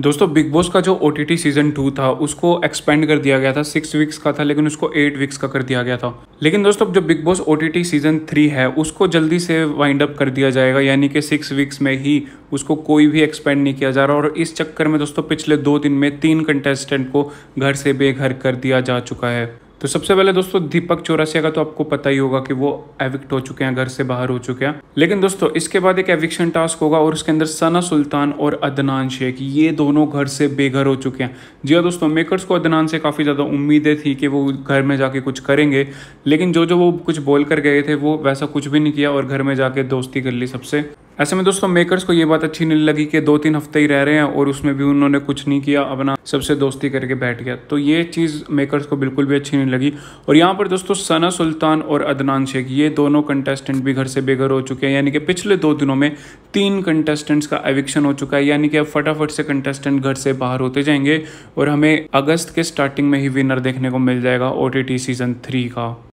दोस्तों big boss का जो ओ टी सीजन टू था उसको एक्सपेंड कर दिया गया था सिक्स वीक्स का था लेकिन उसको एट वीक्स का कर दिया गया था लेकिन दोस्तों जो Bigg Boss O T season three है उसको जल्दी से वाइंड अप कर दिया जाएगा यानी कि सिक्स वीक्स में ही उसको कोई भी एक्सपेंड नहीं किया जा रहा और इस चक्कर में दोस्तों पिछले दो दिन में तीन कंटेस्टेंट को घर से बेघर कर दिया जा चुका है तो सबसे पहले दोस्तों दीपक चौरसिया का तो आपको पता ही होगा कि वो एविक्ट हो चुके हैं घर से बाहर हो चुके हैं लेकिन दोस्तों इसके बाद एक एविक्शन टास्क होगा और उसके अंदर सना सुल्तान और अदनान शेख ये दोनों घर से बेघर हो चुके हैं जी हाँ दोस्तों मेकर्स को अदनान से काफ़ी ज़्यादा उम्मीदें थी कि वो घर में जाके कुछ करेंगे लेकिन जो जो वो कुछ बोल कर गए थे वो वैसा कुछ भी नहीं किया और घर में जाके दोस्ती कर ली सबसे ऐसे में दोस्तों मेकर्स को ये बात अच्छी नहीं लगी कि दो तीन हफ्ते ही रह रहे हैं और उसमें भी उन्होंने कुछ नहीं किया अपना सबसे दोस्ती करके बैठ गया तो ये चीज़ मेकर्स को बिल्कुल भी अच्छी नहीं लगी और यहाँ पर दोस्तों सना सुल्तान और अदनान शेख ये दोनों कंटेस्टेंट भी घर से बेघर हो चुके हैं यानी कि पिछले दो दिनों में तीन कंटेस्टेंट्स का एविक्शन हो चुका है यानी कि अब फटाफट से कंटेस्टेंट घर से बाहर होते जाएंगे और हमें अगस्त के स्टार्टिंग में ही विनर देखने को मिल जाएगा ओ सीज़न थ्री का